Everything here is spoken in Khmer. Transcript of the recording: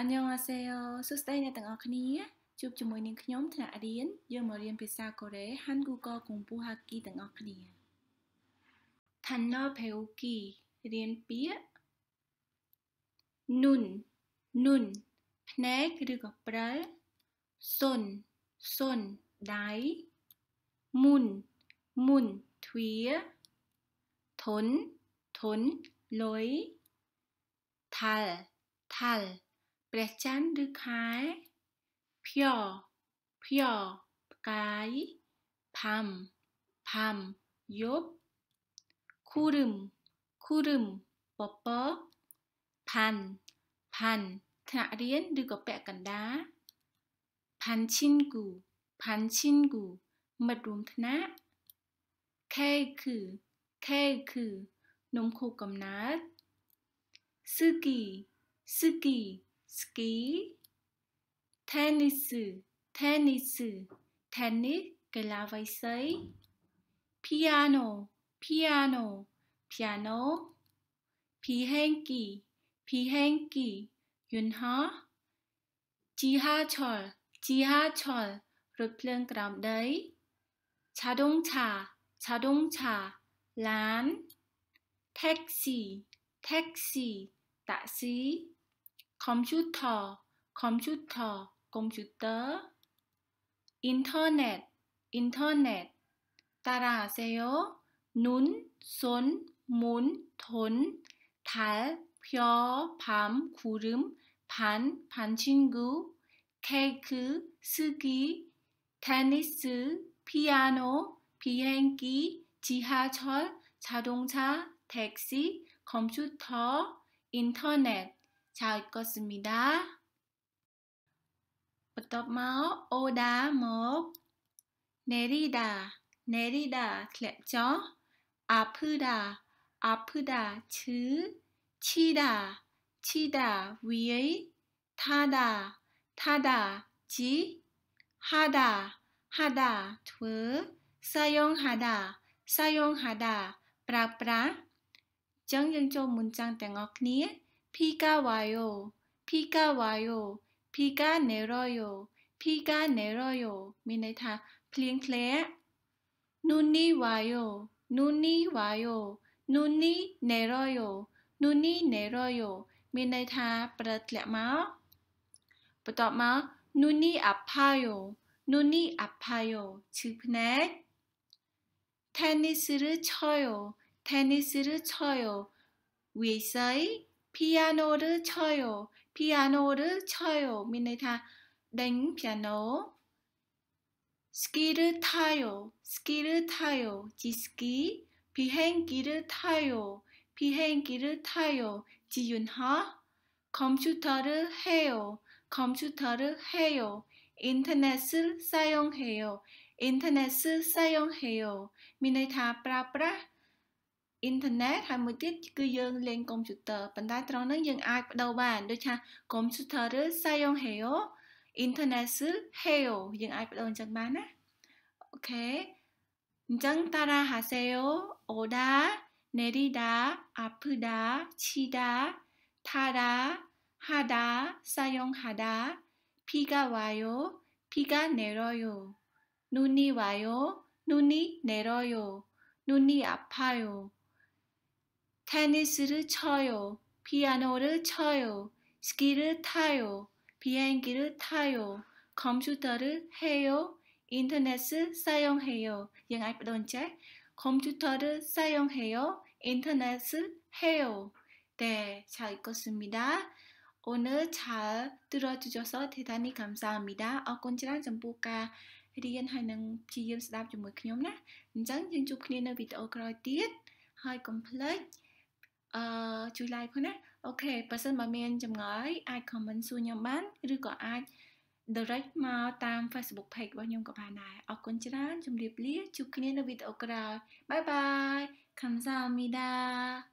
អញ្ញងអាសេយោសួស្តីអ្នកទាំងអស់គ្នាជួបជាមួយនឹងខ្ញុំថ្នាក់រៀនយើងមករៀនភាសាកូរ៉េហានគូកកំពូហាគីទាំងអស់គ្នាឋានៈភេវគីរៀនពាក្យនុននុនភ្នែកឬក៏ព្រិលសុនសុនដៃមុនមុនទ្វាធនធនលុយថាល់ថាល់ព្រนច័ន្ទឬខพียយភ្យย្កាយพัมพัมยุบคุรึมคุรึมปอปอพันพันนัดเรียนดูกับแปะกันดาพันชินกูพันชินกูมัดรวมธนะแค่คือแค่คือนมูคกำนัดซึกีซึกีสกีเทนนิสเทนนิสเทนนิสกีฬาไวเซพิอาโนพิอาโนพิอโนพีแ้งกีพีแ้งกียุนฮะจีฮาชอลจีฮาชอลรถเพลิงกราบเดยชาดงชาชาดงชาร้าน แท็กซี่ แท็กซี่ตะซี 컴퓨터, 컴퓨터, 컴퓨터. 인터넷, 인터넷. 따라하세요. 눈, 손, 문, 돈, 달, 표, 밤, 구름, 반, 반친구, 케이크, 스기, 테니스, 피아노, 비행기, 지하철, 자동차, 택시, 컴퓨터, 인터넷. 잘읽었습니 다. បន្ទាប់មកអូដាមកនេរីដានេរីដាធ្លាក់ចុះអាភឺដាអាភឺដាឈឺឈីដាឈីដាវីយថាដាថាដាជីហាដាហាដាធ្វើសាយងហាដាសាយងហាដាប្រើប្រាស់ចឹងយើងចូលមុនចាំងទាំងអស់គ្នាพี่ก้าวายโอพี่ก้าวายโอพี่ก้าเนรอยโพี่ก้าเนรอยโมีในทาเพลียงเคละนุนนี่วายโอนุนนี่วายโอนุนนี่เนรอยโนุนนี่เนรอยโมีในทาเปิดแหลมาประตอมานุนนี่อับพายโอนุนนี่อับพายโอชื่อพเนเทนนิสรือชอยโอแทนนิสรือชอยโอวิสัย 피아노를 쳐요. 피아노를 쳐요. 미네타 đ á n 피아노. 스키를 타요. 스키를 타요. 지스키 비행기를 타요. 비행기를 타요. 지윤하 컴퓨터를 해요. 컴퓨터를 해요. 인터넷을 사용해요. 인터넷을 사용해요. 미네타 브라브라 អ៊ីនធឺណិតហើយមួយទៀតគឺយើងលេងកុំព្យូទ័រប៉ុន្តែត្រង់ហ្នឹងយើងអាចបដូរបានដូចថាកុំព្យូទ័រឬសាយងហេអូអ៊ីនធឺណិតស៊ឺហេអូយើងអាចបដូរអញ្ចឹងបានណាអូខេអញ្ចឹងតារាហាសេអូអូដានេរីដាអាភឺដាឈីដាថាដាហាដាសាយងហាដាភីកាវ៉ាយោភីកានេរយោនូនីវ៉ាយោនូនីនេរយោនូនីអាផាយោ 테니스를 쳐요. 피아노를 쳐요. 스키를 타요. 비행기를 타요. 컴퓨터를 해요. 인터넷을 사용해요. yang 컴퓨터를 사용해요. 인터넷을 해요. 네, 잘 읽었습니다. 오늘 잘 들어주셔서 대단히 감사합니다. 어건지랑 정보가 រៀនហើយនឹងព្យាយាមស្ដាប់ជាមួយខ្ញុំណាអឺជួយ like ផងណាអូខេបើសិនបើមានចម្ងល់អាច comment សួរខ្ញុំបាន ឬក៏អាច direct មកតាម Facebook page របស់ខ្ញុំក៏បានដែរអរគុណច្រើនជម្រាបលាជួបគ្នានៅវីដេអូក្រោយបាយបាយខំសាមីដា